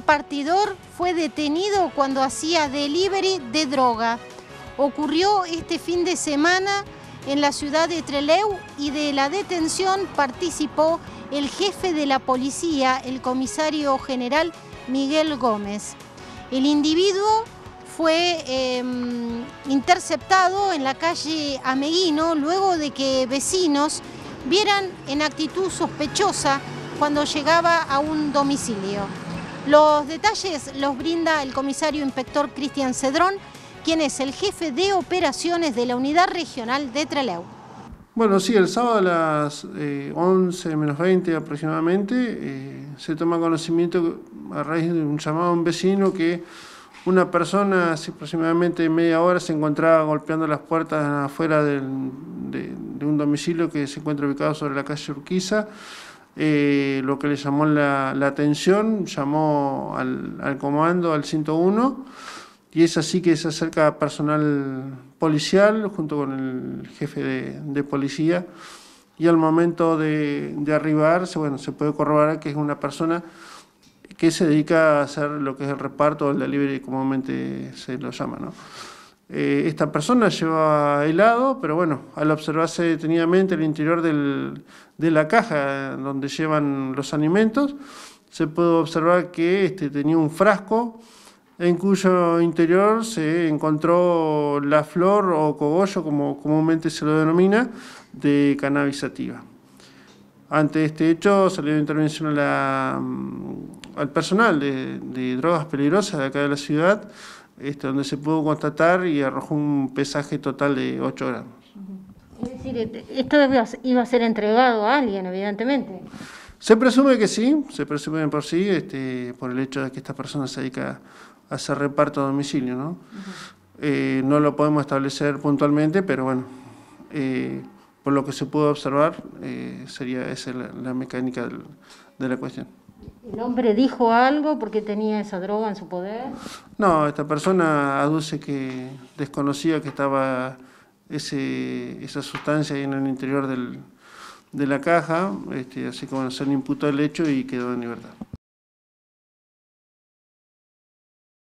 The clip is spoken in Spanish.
partidor fue detenido cuando hacía delivery de droga. Ocurrió este fin de semana en la ciudad de Trelew y de la detención participó el jefe de la policía, el comisario general Miguel Gómez. El individuo fue em, interceptado en la calle Ameguino luego de que vecinos vieran en actitud sospechosa cuando llegaba a un domicilio. Los detalles los brinda el comisario inspector Cristian Cedrón, quien es el jefe de operaciones de la unidad regional de Trelew. Bueno, sí, el sábado a las 11 eh, menos 20 aproximadamente eh, se toma conocimiento a raíz de un llamado a un vecino que una persona hace aproximadamente media hora se encontraba golpeando las puertas afuera de, un domicilio que se encuentra ubicado sobre la calle Urquiza. Eh, lo que le llamó la, atención, llamó al, comando, al 101, y es así que se acerca personal policial junto con el jefe de, policía, y al momento de, de arribar, bueno, se puede corroborar que es una persona que se dedica a hacer lo que es el reparto o el delivery, comúnmente se lo llama, ¿no? Eh, esta persona lleva helado, pero bueno, al observarse detenidamente el interior de la caja donde llevan los alimentos, se pudo observar que este tenía un frasco en cuyo interior se encontró la flor o cogollo, como comúnmente se lo denomina, de cannabis Ante este hecho salió intervención mm, al personal de drogas peligrosas de acá de la ciudad, este, donde se pudo constatar y arrojó un pesaje total de 8 gramos. Es decir, e-, esto iba a ser entregado a alguien, evidentemente. Se presume que sí, se presume por sí, este, por el hecho de que esta persona se dedica a hacer reparto a domicilio, ¿no? Eh, no lo podemos establecer puntualmente, pero bueno, eh, por lo que se pudo observar, eh, sería esa la, mecánica de la cuestión. ¿El hombre dijo algo porque tenía esa droga en su poder? No, esta persona aduce que desconocía que estaba ese, esa sustancia ahí en el interior del, de la caja, este, así como se le imputó el hecho y quedó en libertad.